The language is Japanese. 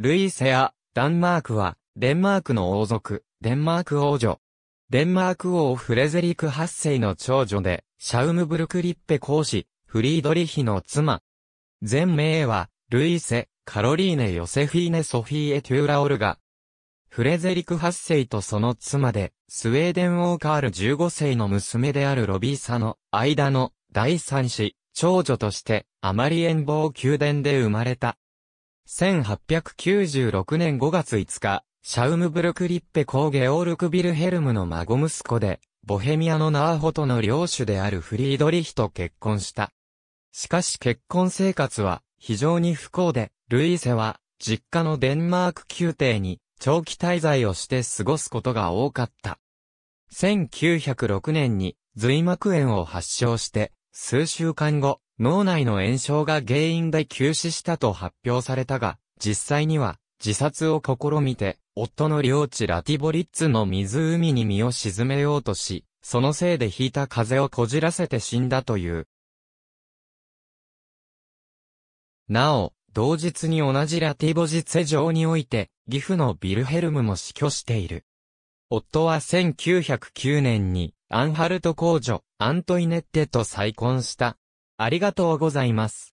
ルイーセア、ダンマークは、デンマークの王族、デンマーク王女。デンマーク王フレゼリク8世の長女で、シャウムブルクリッペ公子、フリードリヒの妻。前名は、ルイーセ、カロリーネ・ヨセフィーネ・ソフィーエ・トゥーラ・オルガ。フレゼリク8世とその妻で、スウェーデン王カール15世の娘であるロビーサの間の第三子、長女として、アマリエンボー宮殿で生まれた。1896年5月5日、シャウムブルクリッペ公ゲオールクビルヘルムの孫息子で、ボヘミアのナーホとの領主であるフリードリヒと結婚した。しかし結婚生活は非常に不幸で、ルイーセは実家のデンマーク宮廷に長期滞在をして過ごすことが多かった。1906年に髄膜炎を発症して、数週間後、脳内の炎症が原因で急死したと発表されたが、実際には、自殺を試みて、夫の領地ラティボリッツの湖に身を沈めようとし、そのせいで引いた風をこじらせて死んだという。なお、同日に同じラティボジツェ城において、義父のビルヘルムも死去している。夫は1909年に、アンハルト公女、アントイネッテと再婚した。ありがとうございます。